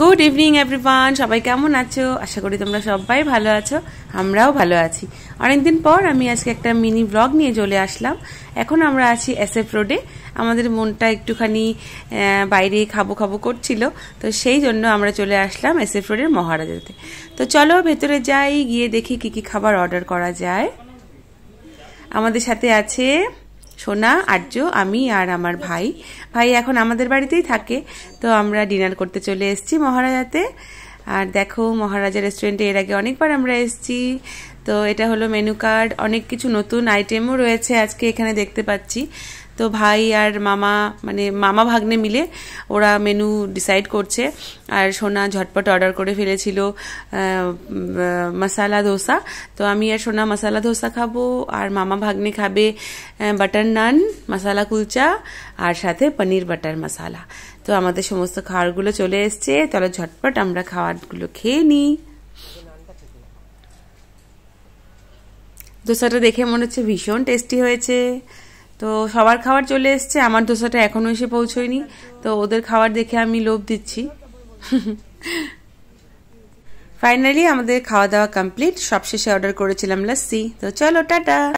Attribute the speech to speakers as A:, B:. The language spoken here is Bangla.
A: গুড ইভিনিং এভরিওয়ান সবাই কেমন আছো আশা করি তোমরা সবাই ভালো আছো আমরাও ভালো আছি অনেকদিন পর আমি আজকে একটা মিনি ব্লগ নিয়ে চলে আসলাম এখন আমরা আছি এস এফ রোডে আমাদের মনটা একটুখানি বাইরে খাবো খাবো করছিল তো সেই জন্য আমরা চলে আসলাম এস এফ রোডের মহারাজাতে তো চলো ভেতরে যাই গিয়ে দেখি কি কি খাবার অর্ডার করা যায় আমাদের সাথে আছে সোনা আর্য আমি আর আমার ভাই ভাই এখন আমাদের বাড়িতেই থাকে তো আমরা ডিনার করতে চলে এসেছি মহারাজাতে আর দেখো মহারাজা রেস্টুরেন্টে এর আগে অনেকবার আমরা এসেছি তো এটা হলো মেনু কার্ড অনেক কিছু নতুন আইটেমও রয়েছে আজকে এখানে দেখতে পাচ্ছি তো ভাই আর মামা মানে মামা ভাগ্নে মিলে ওরা মেনু ডিসাইড করছে আর সোনা ঝটপট অর্ডার করে ফেলেছিল মশালা ধোসা তো আমি আর সোনা মশালা ধোসা খাবো আর মামা ভাগ্নে খাবে বাটার নান মশালা কুলচা আর সাথে পনির বাটার মশালা তো আমাদের সমস্ত খাবারগুলো চলে এসছে তাহলে ঝটপট আমরা খাবারগুলো খেয়ে নিই দোসাটা দেখে মনে হচ্ছে ভীষণ টেস্টি হয়েছে তো সবার খাবার চলে এসছে আমার দোসাটা এখনও এসে পৌঁছয়নি তো ওদের খাবার দেখে আমি লোভ দিচ্ছি ফাইনালি আমাদের খাওয়া দাওয়া কমপ্লিট সবশেষে অর্ডার করেছিলাম লাসি তো চলো টাটা